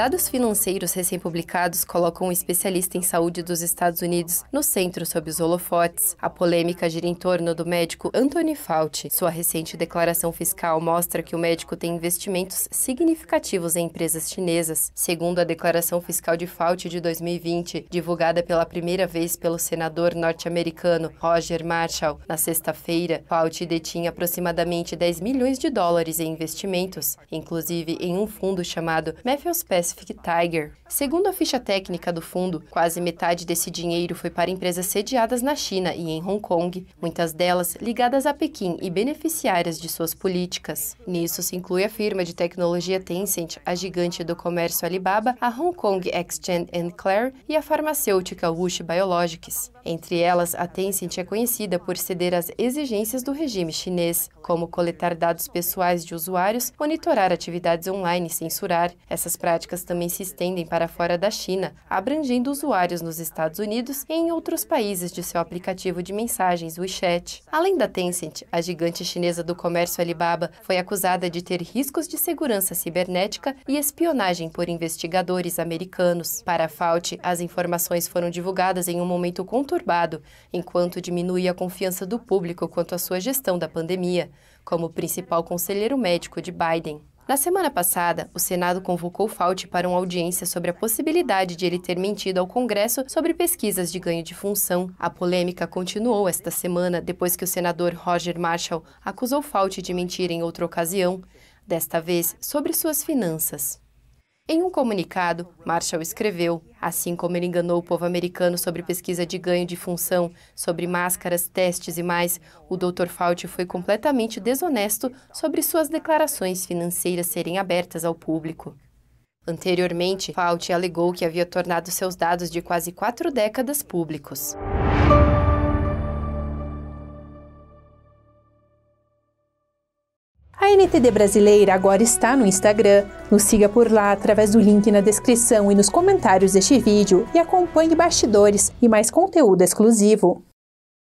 Dados financeiros recém-publicados colocam um especialista em saúde dos Estados Unidos no centro sob os holofotes. A polêmica gira em torno do médico Anthony Fauci. Sua recente declaração fiscal mostra que o médico tem investimentos significativos em empresas chinesas. Segundo a declaração fiscal de Fauci de 2020, divulgada pela primeira vez pelo senador norte-americano Roger Marshall, na sexta-feira, Fauci detinha aproximadamente 10 milhões de dólares em investimentos, inclusive em um fundo chamado Matthews Pass Pacific Tiger. Segundo a ficha técnica do fundo, quase metade desse dinheiro foi para empresas sediadas na China e em Hong Kong, muitas delas ligadas a Pequim e beneficiárias de suas políticas. Nisso se inclui a firma de tecnologia Tencent, a gigante do comércio Alibaba, a Hong Kong Exchange Clare e a farmacêutica Wush Biologics. Entre elas, a Tencent é conhecida por ceder às exigências do regime chinês, como coletar dados pessoais de usuários, monitorar atividades online e censurar. Essas práticas práticas também se estendem para fora da China, abrangendo usuários nos Estados Unidos e em outros países de seu aplicativo de mensagens WeChat. Além da Tencent, a gigante chinesa do comércio Alibaba foi acusada de ter riscos de segurança cibernética e espionagem por investigadores americanos. Para a Fauci, as informações foram divulgadas em um momento conturbado, enquanto diminuía a confiança do público quanto à sua gestão da pandemia, como principal conselheiro médico de Biden. Na semana passada, o Senado convocou Fauci para uma audiência sobre a possibilidade de ele ter mentido ao Congresso sobre pesquisas de ganho de função. A polêmica continuou esta semana depois que o senador Roger Marshall acusou Fauci de mentir em outra ocasião, desta vez sobre suas finanças. Em um comunicado, Marshall escreveu: Assim como ele enganou o povo americano sobre pesquisa de ganho de função, sobre máscaras, testes e mais, o Dr. Fauci foi completamente desonesto sobre suas declarações financeiras serem abertas ao público. Anteriormente, Fauci alegou que havia tornado seus dados de quase quatro décadas públicos. A NTD Brasileira agora está no Instagram. Nos siga por lá através do link na descrição e nos comentários deste vídeo e acompanhe bastidores e mais conteúdo exclusivo.